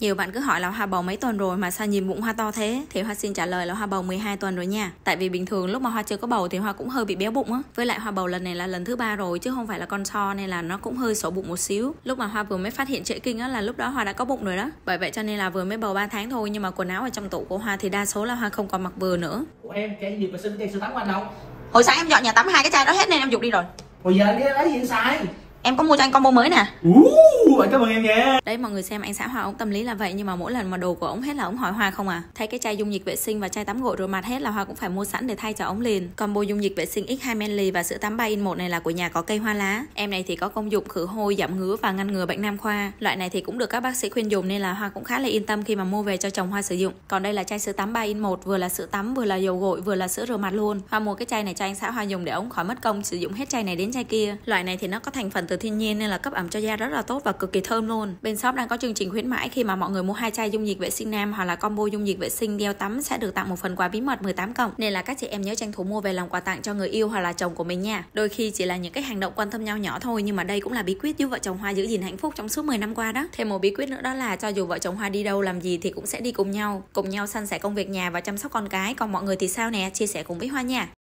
Nhiều bạn cứ hỏi là hoa bầu mấy tuần rồi mà sao nhìn bụng hoa to thế? Thì hoa xin trả lời là hoa bầu 12 tuần rồi nha. Tại vì bình thường lúc mà hoa chưa có bầu thì hoa cũng hơi bị béo bụng á. Với lại hoa bầu lần này là lần thứ ba rồi chứ không phải là con so nên là nó cũng hơi sổ bụng một xíu. Lúc mà hoa vừa mới phát hiện trễ kinh á là lúc đó hoa đã có bụng rồi đó. Bởi vậy cho nên là vừa mới bầu 3 tháng thôi nhưng mà quần áo ở trong tủ của hoa thì đa số là hoa không còn mặc vừa nữa. Của em cái gì mà xin chai sữa tắm anh đâu? Hồi sáng em dọn nhà tắm hai cái chai đó hết nên em dục đi rồi. Hồi giờ đi lấy gì xài? Em có mua cho anh combo mới nè. Uh bạn cảm ơn em nha đấy mọi người xem anh xã hoa ông tâm lý là vậy nhưng mà mỗi lần mà đồ của ông hết là ông hỏi hoa không à thấy cái chai dung dịch vệ sinh và chai tắm gội rồi mặt hết là hoa cũng phải mua sẵn để thay cho ông liền combo dung dịch vệ sinh x2 menly và sữa tắm 3 in một này là của nhà có cây hoa lá em này thì có công dụng khử hôi giảm ngứa và ngăn ngừa bệnh nam khoa loại này thì cũng được các bác sĩ khuyên dùng nên là hoa cũng khá là yên tâm khi mà mua về cho chồng hoa sử dụng còn đây là chai sữa tắm 3 in một vừa là sữa tắm vừa là dầu gội vừa là sữa rửa mặt luôn hoa mua cái chai này cho anh xã hoa dùng để ông khỏi mất công sử dụng hết chai này đến chai kia loại này thì nó có thành phần từ thiên nhiên nên là cấp ẩm cho da rất là tốt và cực kỳ thơm luôn bên shop đang có chương trình khuyến mãi khi mà mọi người mua hai chai dung dịch vệ sinh nam hoặc là combo dung dịch vệ sinh đeo tắm sẽ được tặng một phần quà bí mật 18 cộng nên là các chị em nhớ tranh thủ mua về làm quà tặng cho người yêu hoặc là chồng của mình nha đôi khi chỉ là những cái hành động quan tâm nhau nhỏ thôi nhưng mà đây cũng là bí quyết giúp vợ chồng hoa giữ gìn hạnh phúc trong suốt 10 năm qua đó thêm một bí quyết nữa đó là cho dù vợ chồng hoa đi đâu làm gì thì cũng sẽ đi cùng nhau cùng nhau san sẻ công việc nhà và chăm sóc con cái còn mọi người thì sao nè chia sẻ cùng với hoa nha